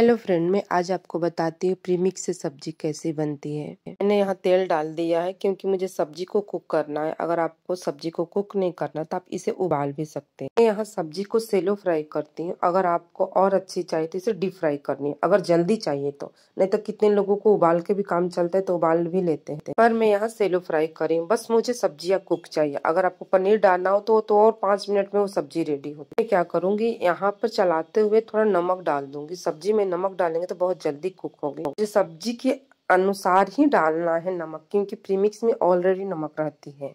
hello friend मैं आज आपको बताती हूँ प्रीमिक्स से सब्जी कैसे बनती है मैंने यहाँ तेल डाल दिया है क्योंकि मुझे सब्जी को कुक करना है अगर आपको सब्जी को कुक नहीं करना तो आप इसे उबाल भी सकते हैं मैं यहाँ सब्जी को सेलो फ्राई करती हूँ अगर आपको और अच्छी चाहिए तो इसे डीप फ्राई करनी है अगर जल्दी चाहिए तो नहीं तो कितने लोगों को उबाल के भी काम चलता है तो उबाल भी लेते हैं पर मैं यहाँ सेलो फ्राई करी हूँ बस मुझे सब्जियाँ कुक चाहिए अगर आपको पनीर डालना हो तो, तो और पांच मिनट में वो सब्जी रेडी होती है मैं क्या करूंगी यहाँ पर चलाते हुए थोड़ा नमक डाल दूंगी सब्जी में नमक डालेंगे तो बहुत जल्दी कुक होगी मुझे सब्जी के अनुसार ही डालना है नमक क्योंकि प्रीमिक्स में ऑलरेडी नमक रहती है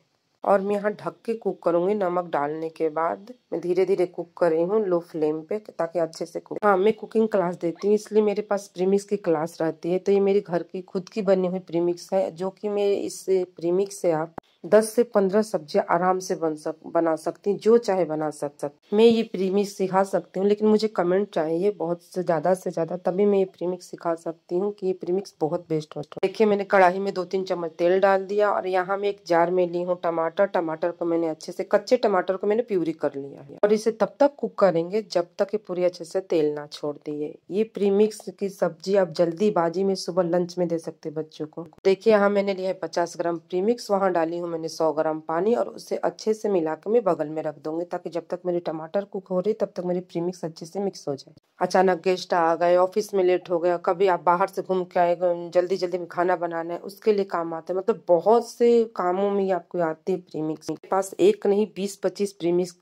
और मैं यहाँ ढक के कुक करूंगी नमक डालने के बाद मैं धीरे धीरे कुक कर रही हूँ लो फ्लेम पे ताकि अच्छे से कुक हाँ मैं कुकिंग क्लास देती हूँ इसलिए मेरे पास प्रीमिक्स की क्लास रहती है तो ये मेरे घर की खुद की बनी हुई प्रीमिक्स है जो कि मैं इस प्रीमिक्स से आप दस से पंद्रह सब्जियां आराम से बन सक बना सकती हूँ जो चाहे बना सक सक मैं ये प्रीमिक्स सिखा सकती हूँ लेकिन मुझे कमेंट चाहिए बहुत से ज़्यादा से ज़्यादा तभी मैं ये प्रीमिक्स सिखा सकती हूँ कि ये प्रीमिक्स बहुत बेस्ट होता है देखिए मैंने कढ़ाई में दो तीन चम्मच तेल डाल दिया और यहाँ मैं एक जार में ली हूँ टमाटर टमाटर को मैंने अच्छे से कच्चे टमाटर को मैंने प्यूरी कर लिया है और इसे तब तक कुक करेंगे जब तक ये पूरी अच्छे से तेल ना छोड़ दिए ये प्रीमिक्स की सब्जी आप जल्दी बाजी में सुबह लंच में दे सकते बच्चों को देखिये यहाँ मैंने लिया है पचास ग्राम प्रीमिक्स वहाँ डाली हूँ मैंने 100 ग्राम पानी और उसे अच्छे से के मैं बगल में रख दूंगी ताकि जब तक मेरे टमाटर कुक हो रही तब तक मेरी प्रीमिक्स अच्छे से मिक्स हो जाए अचानक गेस्ट आ गए ऑफिस में लेट हो गया कभी आप बाहर से घूम के आए जल्दी जल्दी में खाना बनाना है उसके लिए काम आते हैं मतलब बहुत से कामों में आपको आती है प्रीमिक्स मेरे पास एक नहीं बीस पच्चीस प्रीमिक्स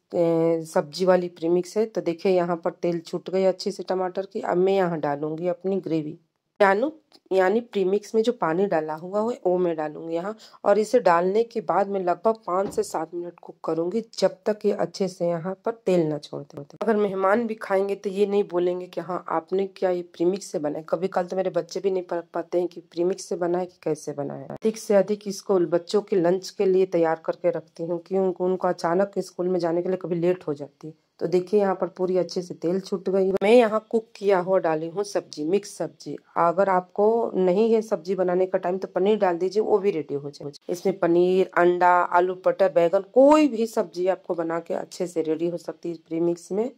सब्जी वाली प्रीमिक्स है तो देखिये यहाँ पर तेल छूट गई अच्छे से टमाटर की अब मैं यहाँ डालूंगी अपनी ग्रेवी यानो यानी प्रीमिक्स में जो पानी डाला हुआ है वो मैं डालूंगी यहाँ और इसे डालने के बाद मैं लगभग पाँच से सात मिनट कुक करूँगी जब तक ये अच्छे से यहाँ पर तेल ना छोड़ होते अगर मेहमान भी खाएंगे तो ये नहीं बोलेंगे कि हाँ आपने क्या ये प्रीमिक्स से बनाया कभी कल तो मेरे बच्चे भी नहीं पढ़ पाते हैं कि प्रीमिक्स से बनाए कि कैसे बनाए अधिक से अधिक इसको बच्चों के लंच के लिए तैयार करके रखती हूँ क्योंकि उनको अचानक स्कूल में जाने के लिए कभी लेट हो जाती है तो देखिए यहाँ पर पूरी अच्छे से तेल छूट गई मैं यहाँ कुक किया हुआ डाली हूँ सब्जी मिक्स सब्जी अगर आपको नहीं है सब्जी बनाने का टाइम तो पनीर डाल दीजिए वो भी रेडी हो जाए इसमें पनीर अंडा आलू पटर बैगन कोई भी सब्जी आपको बना के अच्छे से रेडी हो सकती है प्री मिक्स में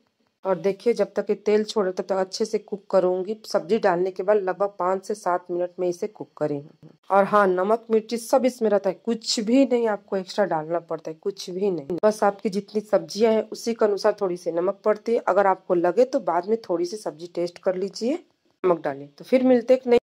और देखिए जब तक ये तेल छोड़े तब तक अच्छे से कुक करूँगी सब्जी डालने के बाद लगभग पाँच से सात मिनट में इसे कुक करी और हाँ नमक मिर्ची सब इसमें रहता है कुछ भी नहीं आपको एक्स्ट्रा डालना पड़ता है कुछ भी नहीं बस आपकी जितनी सब्जियां हैं उसी के अनुसार थोड़ी सी नमक पड़ती है अगर आपको लगे तो बाद में थोड़ी सी सब्जी टेस्ट कर लीजिए नमक डालें तो फिर मिलते एक